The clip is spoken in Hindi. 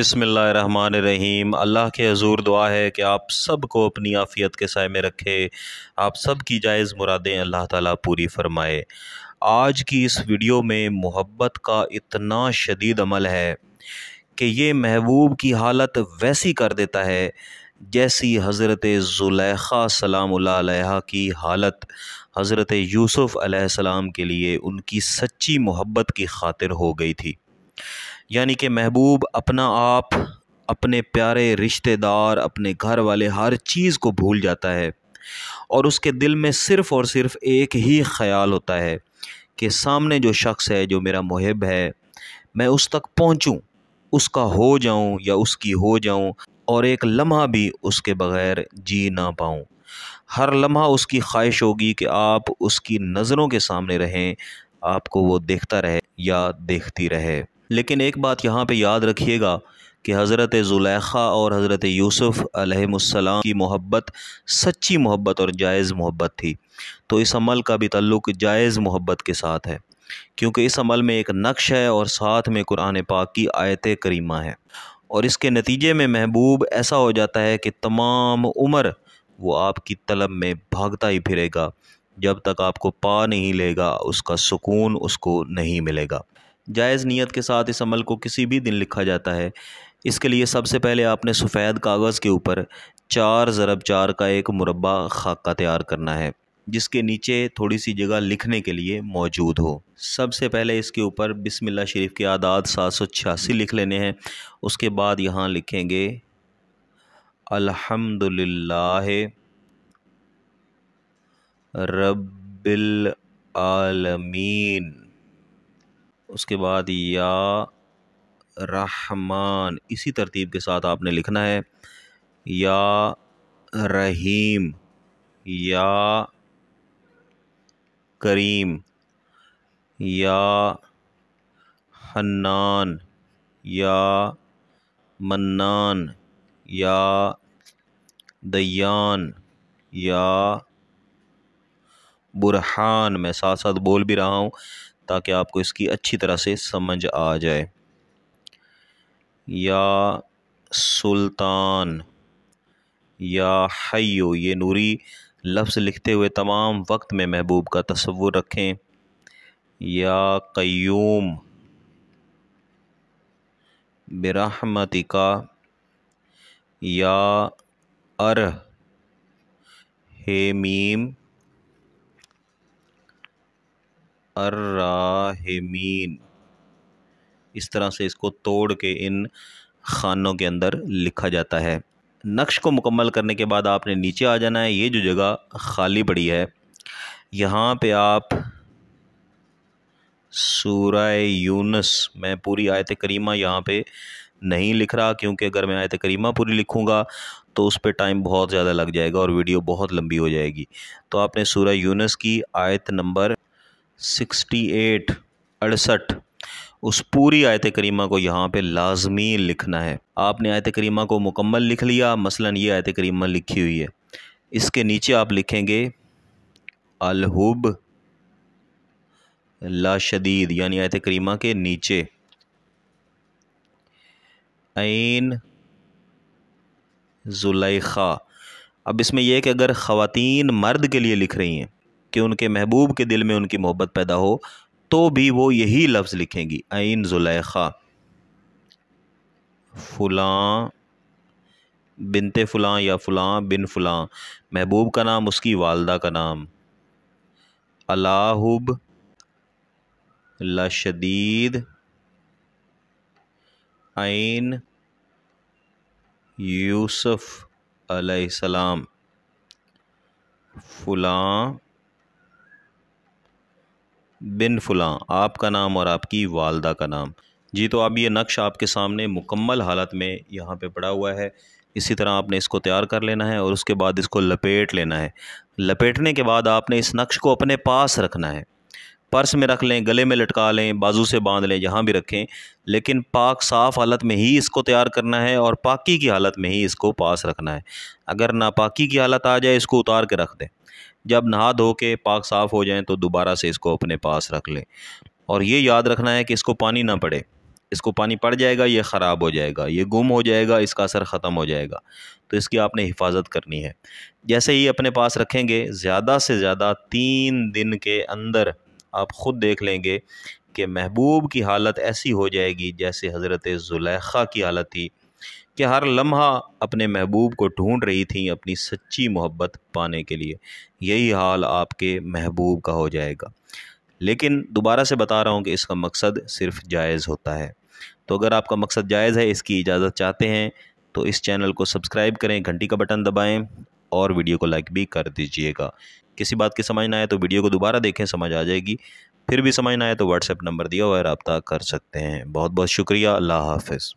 बिसमीम अल्लाह के हजूर दुआ है कि आप सबको अपनी आफ़ियत के साय में रखे आप सब की जायज़ मुरादें अल्लाह ताला पूरी फरमाए आज की इस वीडियो में मोहब्बत का इतना शदीद अमल है कि ये महबूब की हालत वैसी कर देता है जैसी हज़रत जुलैखा सलाम की हालत हज़रत यूसुफ़ सलाम के लिए उनकी सच्ची मोहब्बत की खातिर हो गई थी यानी कि महबूब अपना आप अपने प्यारे रिश्तेदार अपने घर वाले हर चीज़ को भूल जाता है और उसके दिल में सिर्फ़ और सिर्फ़ एक ही ख्याल होता है कि सामने जो शख्स है जो मेरा मुहब है मैं उस तक पहुँचूँ उसका हो जाऊँ या उसकी हो जाऊँ और एक लम्हा भी उसके बग़ैर जी ना पाऊँ हर लम्हा उसकी ख्वाहिश होगी कि आप उसकी नज़रों के सामने रहें आपको वो देखता रहे या देखती रहे लेकिन एक बात यहाँ पे याद रखिएगा कि हज़रत ज़ुलैखा और हज़रत यूसुफ़ की मोहब्बत सच्ची मोहब्बत और जायज़ मोहब्बत थी तो इस अमल का भी तल्लुक जायज़ मोहब्बत के साथ है क्योंकि इस अमल में एक नक्श है और साथ में कुरान पाक की आयत करीमा है और इसके नतीजे में महबूब ऐसा हो जाता है कि तमाम उम्र वो आपकी तलब में भागता ही फिरेगा जब तक आपको पा नहीं लेगा उसका सुकून उसको नहीं मिलेगा जायज़ नीयत के साथ इस अमल को किसी भी दिन लिखा जाता है इसके लिए सबसे पहले आपने सफ़ेद कागज़ के ऊपर चार ज़रब चार का एक मुरबा खाका तैयार करना है जिसके नीचे थोड़ी सी जगह लिखने के लिए मौजूद हो सबसे पहले इसके ऊपर बिसमिल्ला शरीफ के आदाद सात सौ छियासी लिख लेने हैं उसके बाद यहाँ लिखेंगे अल्हम्दुलिल्लाह रब्बिल आलमीन उसके बाद या रहमान इसी तरतीब के साथ आपने लिखना है या रहीम या करीम या हन्नान या मन्नान या दयान या बुरहान मैं साथ साथ बोल भी रहा हूँ ताकि आपको इसकी अच्छी तरह से समझ आ जाए या सुल्तान या हयो ये नूरी लफ्ज़ लिखते हुए तमाम वक्त में महबूब का तस्वुर रखें या कयूम बिरहमतिका या अर हेमीम अर्राहिमीन इस तरह से इसको तोड़ के इन खानों के अंदर लिखा जाता है नक्श को मुकम्मल करने के बाद आपने नीचे आ जाना है ये जो जगह खाली पड़ी है यहाँ पे आप सूरह यूनस मैं पूरी आयत करीमा यहाँ पे नहीं लिख रहा क्योंकि अगर मैं आयत करीमा पूरी लिखूँगा तो उस पर टाइम बहुत ज़्यादा लग जाएगा और वीडियो बहुत लंबी हो जाएगी तो आपने सूरह यूनस की आयत नंबर सिक्सटी एट अड़सठ उस पूरी आयत करीमा को यहाँ पे लाजमी लिखना है आपने आयत करीमा को मुकम्मल लिख लिया मसलन ये आयत करीमा लिखी हुई है इसके नीचे आप लिखेंगे अलहुब ला शदीद यानी आयत करीमा के नीचे ऐन जुलेखा अब इसमें यह कि अगर ख़वातीन मर्द के लिए लिख रही हैं कि उनके महबूब के दिल में उनकी मोहब्बत पैदा हो तो भी वो यही लफ्ज़ लिखेंगी आन जुलेखा फलां बिनते फुलां या फलां बिन फलां महबूब का नाम उसकी वालदा का नाम अलाहुब लशदीद आइन यूसुफ़ अलैहिस्सलाम फुलां बिन फुलां आपका नाम और आपकी वालदा का नाम जी तो अब ये नक्श आपके सामने मुकम्मल हालत में यहाँ पे पड़ा हुआ है इसी तरह आपने इसको तैयार कर लेना है और उसके बाद इसको लपेट लेना है लपेटने के बाद आपने इस नक्श को अपने पास रखना है पर्स में रख लें गले में लटका लें बाजू से बांध लें जहाँ भी रखें लेकिन पाक साफ़ हालत में ही इसको तैयार करना है और पाकी की हालत में ही इसको पास रखना है अगर नापाकी की हालत आ जाए इसको उतार के रख दें जब नहा धो के पाक साफ़ हो जाएँ तो दोबारा से इसको अपने पास रख लें और ये याद रखना है कि इसको पानी ना पड़े इसको पानी पड़ जाएगा ये ख़राब हो जाएगा ये गुम हो जाएगा इसका असर ख़त्म हो जाएगा तो इसकी आपने हिफाजत करनी है जैसे ही अपने पास रखेंगे ज़्यादा से ज़्यादा तीन दिन के अंदर आप ख़ुद देख लेंगे कि महबूब की हालत ऐसी हो जाएगी जैसे हज़रत जुलैखा की हालत थी कि हर लम्हा अपने महबूब को ढूंढ रही थी अपनी सच्ची मोहब्बत पाने के लिए यही हाल आपके महबूब का हो जाएगा लेकिन दोबारा से बता रहा हूँ कि इसका मकसद सिर्फ जायज़ होता है तो अगर आपका मकसद जायज़ है इसकी इजाज़त चाहते हैं तो इस चैनल को सब्सक्राइब करें घंटी का बटन दबाएं और वीडियो को लाइक भी कर दीजिएगा किसी बात की समझ ना आए तो वीडियो को दोबारा देखें समझ आ जाएगी फिर भी समझ ना आए तो व्हाट्सएप नंबर दिया हुआ है रबता कर सकते हैं बहुत बहुत शुक्रिया अल्लाह हाफिज़